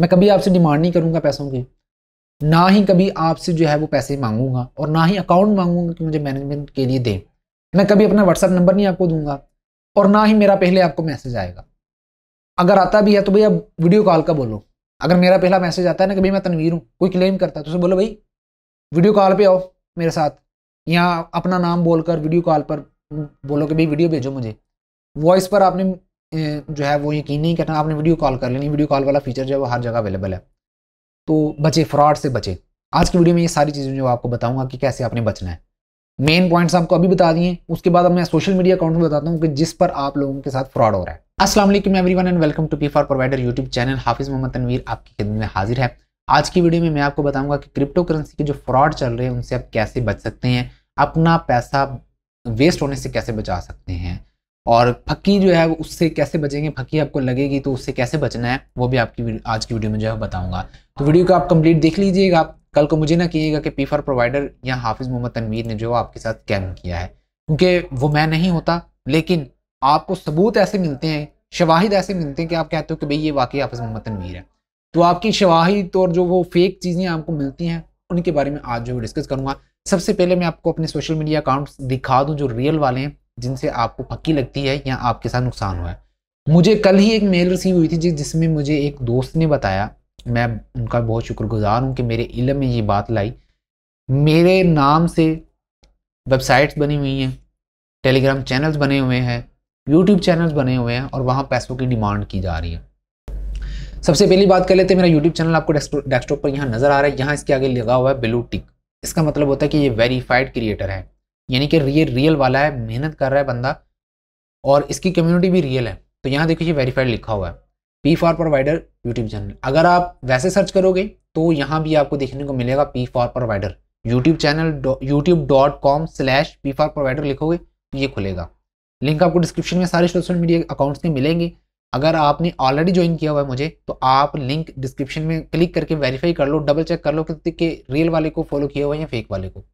मैं कभी आपसे डिमांड नहीं करूँगा पैसों की ना ही कभी आपसे जो है वो पैसे मांगूंगा और ना ही अकाउंट मांगूंगा कि मुझे मैनेजमेंट के लिए दें मैं कभी अपना व्हाट्सअप नंबर नहीं आपको दूंगा और ना ही मेरा पहले आपको मैसेज आएगा अगर आता भी है तो भैया वीडियो कॉल का बोलो अगर मेरा पहला मैसेज आता है ना कि भाई मैं तनवीर हूँ कोई क्लेम करता है तो उसे बोलो भाई वीडियो कॉल पर आओ मेरे साथ या अपना नाम बोलकर वीडियो कॉल पर बोलो कि भाई वीडियो भेजो मुझे वॉइस पर आपने जो है वो यकीन नहीं करना आपने वीडियो कॉल कर लेनी वीडियो कॉल वाला फीचर जो है वो हर जगह अवेलेबल है तो बचे फ्रॉड से बचे आज की वीडियो में ये सारी चीज़ें जो आपको बताऊंगा कि कैसे आपने बचना है मेन पॉइंट्स आपको अभी बता दिए उसके बाद अब मैं सोशल मीडिया अकाउंट में बताता हूँ कि जिस पर आप लोगों के साथ फ्रॉड हो रहा है असलम everyone and welcome to P four provider YouTube channel Hafiz Mohammad Tanveer आपकी खिदमत में हाजिर है आज की वीडियो में मैं आपको बताऊंगा कि क्रिप्टो करेंसी के जो फ्रॉड चल रहे हैं उनसे आप कैसे बच सकते हैं अपना पैसा वेस्ट होने से कैसे बचा सकते हैं और फकी जो है उससे कैसे बचेंगे फक्की आपको लगेगी तो उससे कैसे बचना है वो भी आपकी आज की वीडियो में जो है बताऊंगा तो वीडियो को आप कंप्लीट देख लीजिएगा आप कल को मुझे ना कहिएगा कि पी प्रोवाइडर या हाफिज़ मोहम्मद तनवीर ने जो आपके साथ कैम किया है क्योंकि वो मैं नहीं होता लेकिन आपको सबूत ऐसे मिलते हैं शवाहिद ऐसे मिलते हैं कि आप कहते हो कि भाई ये वाकई हाफिज़ मोहम्मद तनवीर है तो आपकी शवाहिद और जो वो फेक चीज़ें आपको मिलती हैं उनके बारे में आज जो डिस्कस करूँगा सबसे पहले मैं आपको अपने सोशल मीडिया अकाउंट्स दिखा दूँ जो रियल वाले हैं जिनसे आपको पक्की लगती है या आपके साथ नुकसान हुआ है मुझे कल ही एक मेल रिसीव हुई थी जिसमें मुझे एक दोस्त ने बताया मैं उनका बहुत शुक्रगुजार हूँ कि मेरे इलम में ये बात लाई मेरे नाम से वेबसाइट्स बनी हुई हैं टेलीग्राम चैनल्स बने हुए हैं यूट्यूब चैनल्स बने हुए हैं और वहाँ पैसों की डिमांड की जा रही है सबसे पहली बात कर लेते हैं मेरा यूट्यूब चैनल आपको डेस्कटॉप पर यहाँ नज़र आ रहा है यहाँ इसके आगे लगा हुआ है ब्लू टिक इसका मतलब होता है कि ये वेरीफाइड क्रिएटर है यानी कि रियल रियल वाला है मेहनत कर रहा है बंदा और इसकी कम्युनिटी भी रियल है तो यहाँ देखिए वेरीफाइड लिखा हुआ है P four provider YouTube channel अगर आप वैसे सर्च करोगे तो यहाँ भी आपको देखने को मिलेगा P four provider YouTube channel YouTube dot com slash P four provider लिखोगे तो ये खुलेगा लिंक आपको डिस्क्रिप्शन में सारे सोशल मीडिया अकाउंट्स में मिलेंगे अगर आपने ऑलरेडी ज्वाइन किया हुआ है मुझे तो आप लिंक डिस्क्रिप्शन में क्लिक करके वेरीफाई कर लो डबल चेक कर लो कि रियल वाले को फॉलो किया हुआ है या फेक वाले को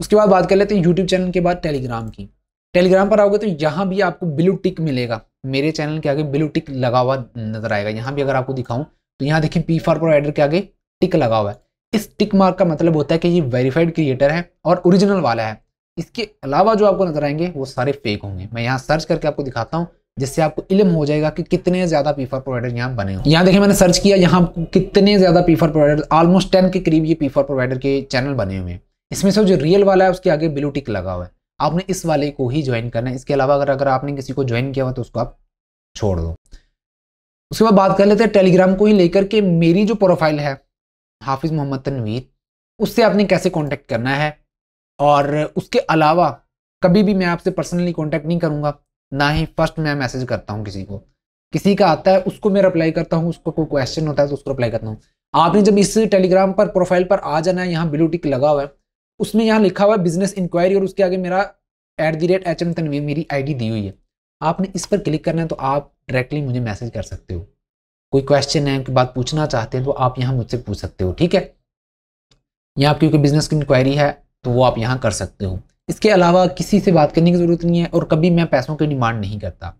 उसके बाद बात कर लेते हैं यूट्यूब चैनल के बाद टेलीग्राम की टेलीग्राम पर आओगे तो यहाँ भी आपको ब्लू टिक मिलेगा मेरे चैनल के आगे ब्लू टिक लगा हुआ नजर आएगा यहाँ भी अगर आपको दिखाऊं तो यहाँ देखिए पी फार प्रोवाइडर के आगे टिक लगा हुआ है इस टिक मार्क का मतलब होता है कि ये वेरीफाइड क्रिएटर है और ओरिजिनल वाला है इसके अलावा जो आपको नजर आएंगे वो सारे फेक होंगे मैं यहाँ सर्च करके आपको दिखाता हूँ जिससे आपको इलम हो जाएगा कि कितने ज़्यादा पीफर प्रोवाइडर यहाँ बने हुए यहाँ देखिए मैंने सर्च किया यहाँ कितने ज़्यादा पीफर प्रोवाइडर ऑलमोस्ट टेन के करीब ये पीफर प्रोवाइडर के चैनल बने हुए हैं इसमें से जो रियल वाला है उसके आगे ब्लू टिक लगा हुआ है आपने इस वाले को ही ज्वाइन करना है इसके अलावा अगर अगर आपने किसी को ज्वाइन किया हुआ तो उसको आप छोड़ दो उसके बाद बात कर लेते हैं टेलीग्राम को ही लेकर के मेरी जो प्रोफाइल है हाफिज़ मोहम्मद तनवीर उससे आपने कैसे कॉन्टेक्ट करना है और उसके अलावा कभी भी मैं आपसे पर्सनली कॉन्टेक्ट नहीं करूँगा ना ही फर्स्ट मैं मैसेज करता हूँ किसी को किसी का आता है उसको मैं रिप्लाई करता हूँ उसको कोई क्वेश्चन होता है तो उसको रिप्लाई करता हूँ आपने जब इस टेलीग्राम पर प्रोफाइल पर आ जाना है यहाँ ब्लू टिक लगा हुआ है उसमें यहाँ लिखा हुआ है बिजनेस इंक्वायरी और उसके आगे मेरा at the rate H M Tanveer मेरी आईडी दी हुई है आपने इस पर क्लिक करना है तो आप डायरेक्टली मुझे मैसेज कर सकते हो कोई क्वेश्चन है कोई बात पूछना चाहते हैं तो आप यहाँ मुझसे पूछ सकते हो ठीक है यहाँ आपकी कोई बिजनेस की इंक्वायरी है तो वो आप यहाँ कर सकते हो इसके अलावा किसी से बात करने की ज़रूरत नहीं है और कभी मैं पैसों की डिमांड नहीं करता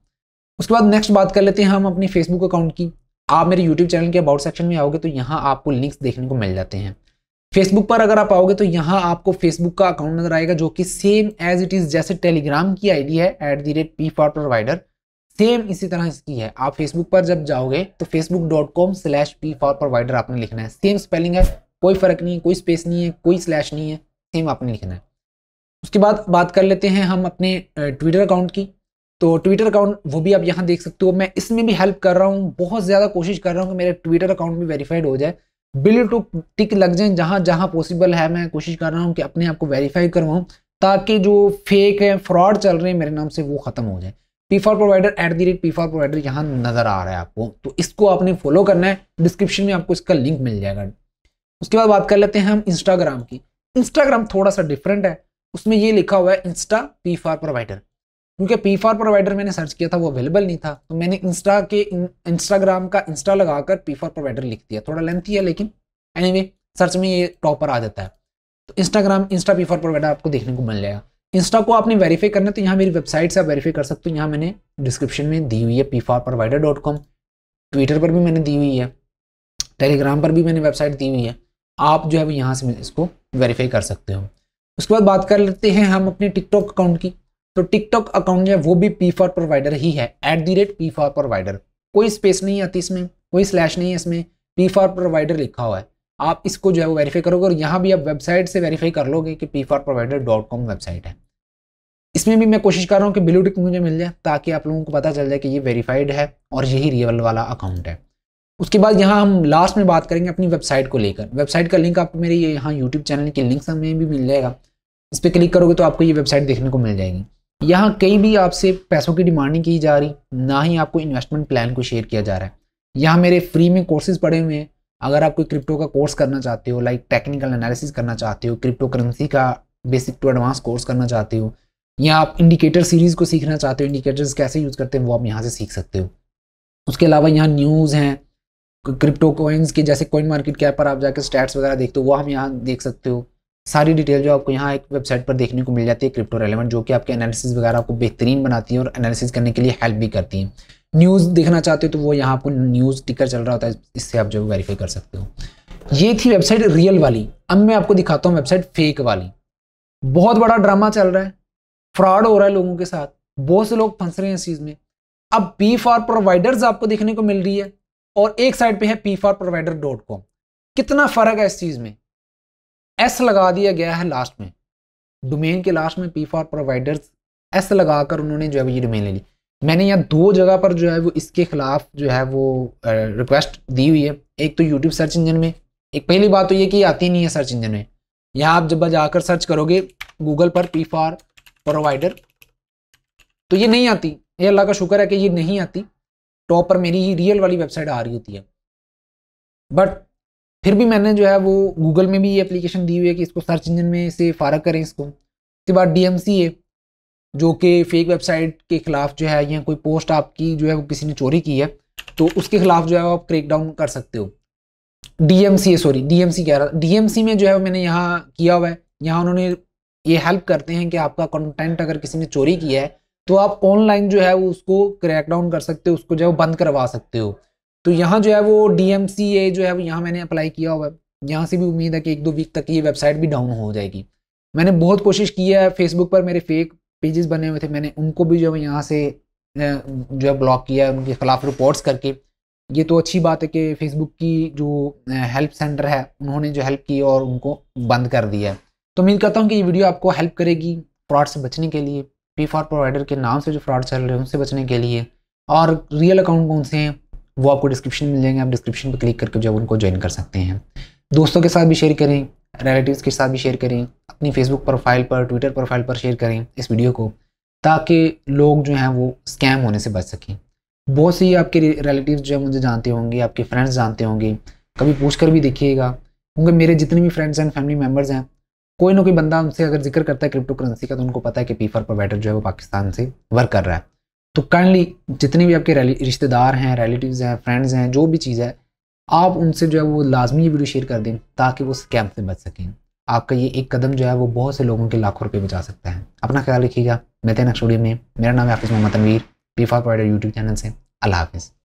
उसके बाद नेक्स्ट बात कर लेते हैं हम अपनी फेसबुक अकाउंट की आप मेरे यूट्यूब चैनल के अबाउट सेक्शन में आओगे तो यहाँ आपको लिंक्स देखने को मिल जाते हैं फेसबुक पर अगर आप आओगे तो यहाँ आपको फेसबुक का अकाउंट नजर आएगा जो कि सेम एज इट इज जैसे टेलीग्राम की आईडी है at the rate P four provider same इसी तरह इसकी है आप फेसबुक पर जब जाओगे तो Facebook dot com slash P four provider आपने लिखना है सेम स्पेलिंग है कोई फर्क नहीं है कोई स्पेस नहीं है कोई स्लैश नहीं है सेम आपने लिखना है उसके बाद बात कर लेते हैं हम अपने ट्विटर अकाउंट की तो ट्विटर अकाउंट वो भी आप यहाँ देख सकते हो मैं इसमें भी हेल्प कर रहा हूँ बहुत ज़्यादा कोशिश कर रहा हूँ कि मेरा ट्विटर अकाउंट भी वेरीफाइड हो जाए बिल टू टिक लग जाए जहाँ जहाँ पॉसिबल है मैं कोशिश कर रहा हूँ कि अपने आप को वेरीफाई करवाऊँ ताकि जो फेक है फ्रॉड चल रहे हैं मेरे नाम से वो ख़त्म हो जाए P four provider at the rate P four provider यहाँ नज़र आ रहा है आपको तो इसको आपने फॉलो करना है डिस्क्रिप्शन में आपको इसका लिंक मिल जाएगा उसके बाद बात कर लेते हैं हम इंस्टाग्राम की इंस्टाग्राम थोड़ा सा डिफरेंट है उसमें ये लिखा हुआ है इंस्टा पी फॉर प्रोवाइडर क्योंकि पी फॉर प्रोवाइडर मैंने सर्च किया था वो अवेलेबल नहीं था तो मैंने इंस्टा के इंस्टाग्राम का इंस्टा लगाकर पी फॉर प्रोवाइडर लिख दिया थोड़ा लेंथी है लेकिन एनी anyway, सर्च में ये टॉपर आ जाता है तो Instagram insta P four provider आपको देखने को मिल जाएगा इंस्टा को आपने वेरीफाई करना तो यहाँ मेरी वेबसाइट से आप वेरीफाई कर सकते हो यहाँ मैंने डिस्क्रिप्शन में दी हुई है P four provider dot com Twitter पर भी मैंने दी हुई है टेलीग्राम पर भी मैंने वेबसाइट दी हुई है आप जो है वो यहाँ से इसको वेरीफाई कर सकते हो उसके बाद बात कर लेते हैं हम अपने टिकटॉक अकाउंट की तो टिकटॉक अकाउंट जो है वो भी पी फॉर प्रोवाइडर ही है at the rate P four provider कोई स्पेस नहीं आती इसमें कोई स्लैश नहीं है इसमें पी फॉर प्रोवाइडर लिखा हुआ है आप इसको जो है वो वेरीफाई करोगे और यहाँ भी आप वेबसाइट से वेरीफाई कर लोगे कि P four provider dot com website है इसमें भी मैं कोशिश कर रहा हूँ कि ब्लू टिक मुझे मिल जाए ताकि आप लोगों को पता चल जाए कि ये वेरीफाइड है और यही रियल वाला अकाउंट है उसके बाद यहाँ हम लास्ट में बात करेंगे अपनी वेबसाइट को लेकर वेबसाइट का लिंक आपको मेरे यहाँ यूट्यूब चैनल के लिंक में भी मिल जाएगा इस पर क्लिक करोगे तो आपको ये वेबसाइट देखने को मिल जाएगी यहाँ कहीं भी आपसे पैसों की डिमांड नहीं की जा रही ना ही आपको इन्वेस्टमेंट प्लान को शेयर किया जा रहा है यहाँ मेरे फ्री में कोर्सेज पड़े हुए हैं अगर आप कोई क्रिप्टो का कोर्स करना चाहते हो लाइक टेक्निकल एनालिसिस करना चाहते हो क्रिप्टो करेंसी का बेसिक टू एडवांस कोर्स करना चाहते हो या आप इंडिकेटर सीरीज़ को सीखना चाहते हो इंडिकेटर्स कैसे यूज़ करते हैं वो आप यहाँ से सीख सकते हो उसके अलावा यहाँ न्यूज़ हैं क्रिप्टो कोइंस के जैसे कॉइन मार्केट कैप पर आप जाकर स्टैट्स वगैरह देखते हो वो हम यहाँ देख सकते हो सारी डिटेल जो आपको यहाँ एक वेबसाइट पर देखने को मिल जाती है क्रिप्टो रेलिवेंट जो कि आपके एनालिसिस वगैरह आपको बेहतरीन बनाती है और एनालिसिस करने के लिए हेल्प भी करती है न्यूज़ देखना चाहते हो तो वो यहाँ आपको न्यूज़ टिकर चल रहा होता है इससे आप जो वेरीफाई कर सकते हो ये थी वेबसाइट रियल वाली अब मैं आपको दिखाता हूँ वेबसाइट फेक वाली बहुत बड़ा ड्रामा चल रहा है फ्रॉड हो रहा है लोगों के साथ बहुत से लोग फंस रहे हैं इस चीज़ में अब पी फॉर प्रोवाइडर्स आपको देखने को मिल रही है और एक साइड पे है P four provider dot com कितना फ़र्क है इस चीज़ में एस लगा दिया गया है लास्ट में डोमेन के लास्ट में पी फॉर प्रोवाइडर्स एस लगाकर उन्होंने जो है वो ये डोमेन ले ली मैंने यहाँ दो जगह पर जो है वो इसके खिलाफ जो है वो रिक्वेस्ट दी हुई है एक तो यूट्यूब सर्च इंजन में एक पहली बात तो ये कि आती नहीं है सर्च इंजन में यहाँ आप जब जाकर सर्च करोगे गूगल पर पी फॉर प्रोवाइडर तो ये नहीं आती ये अल्लाह का शुक्र है कि ये नहीं आती टॉप पर मेरी रियल वाली वेबसाइट आ रही होती है बट फिर भी मैंने जो है वो गूगल में भी ये एप्लीकेशन दी हुई है कि इसको सर्च इंजन में से फ़ारक करें इसको उसके बाद डी जो कि फेक वेबसाइट के ख़िलाफ़ जो है या कोई पोस्ट आपकी जो है वो किसी ने चोरी की है तो उसके ख़िलाफ़ जो है वो आप क्रेक डाउन कर सकते हो डी सॉरी डी कह रहा डी में जो है मैंने यहाँ किया हुआ है यहाँ उन्होंने ये हेल्प करते हैं कि आपका कंटेंट अगर किसी ने चोरी किया है तो आप ऑनलाइन जो है वो उसको क्रैक डाउन कर सकते हो उसको जो है वो बंद करवा सकते हो तो यहाँ जो है वो डी जो है वो यहाँ मैंने अप्लाई किया हुआ है यहाँ से भी उम्मीद है कि एक दो वीक तक ये वेबसाइट भी डाउन हो जाएगी मैंने बहुत कोशिश की है फेसबुक पर मेरे फेक पेजेस बने हुए थे मैंने उनको भी जो है यहाँ से जो है ब्लॉक किया उनके खिलाफ रिपोर्ट्स करके ये तो अच्छी बात है कि फेसबुक की जो हेल्प सेंटर है उन्होंने जो हेल्प की और उनको बंद कर दिया है तो उम्मीद करता हूँ कि ये वीडियो आपको हेल्प करेगी फ्रॉड से बचने के लिए पी फॉर प्रोवाइडर के नाम से जो फ्रॉड चल रहे हैं उनसे बचने के लिए और रियल अकाउंट कौन से हैं वो आपको डिस्क्रिप्शन में मिल जाएंगे आप डिस्क्रिप्शन पर क्लिक करके जो उनको ज्वाइन कर सकते हैं दोस्तों के साथ भी शेयर करें रिलेटिव्स के साथ भी शेयर करें अपनी फेसबुक प्रोफाइल पर ट्विटर प्रोफाइल पर शेयर करें इस वीडियो को ताकि लोग जो हैं वो स्कैम होने से बच सकें बहुत से आपके रिलेटिव जो है मुझे जानते होंगे आपके फ्रेंड्स जानते होंगे कभी पूछ कर भी देखिएगा क्योंकि मेरे जितने भी फ्रेंड्स एंड फैमिली मेम्बर्स हैं कोई ना कोई बंदा उनसे अगर जिक्र करता है क्रिप्टो करेंसी का तो उनको पता है कि पीफर प्रोवाइडर जो है वो पाकिस्तान से वर्क कर रहा है तो काइंडली जितने भी आपके रिश्तेदार हैं रिलेटिव्स हैं फ्रेंड्स हैं जो भी चीज़ है आप उनसे जो है वो लाजमी ये वीडियो शेयर कर दें ताकि वो स्कैम से बच सकें आपका ये एक कदम जो है वो बहुत से लोगों के लाखों रुपये बचा सकता है अपना ख्याल रखिएगा मैं तेनाली में मेरा नाम है Hafiz Mohammad Tameer P four provider YouTube channel से अल्लाह हाफिज़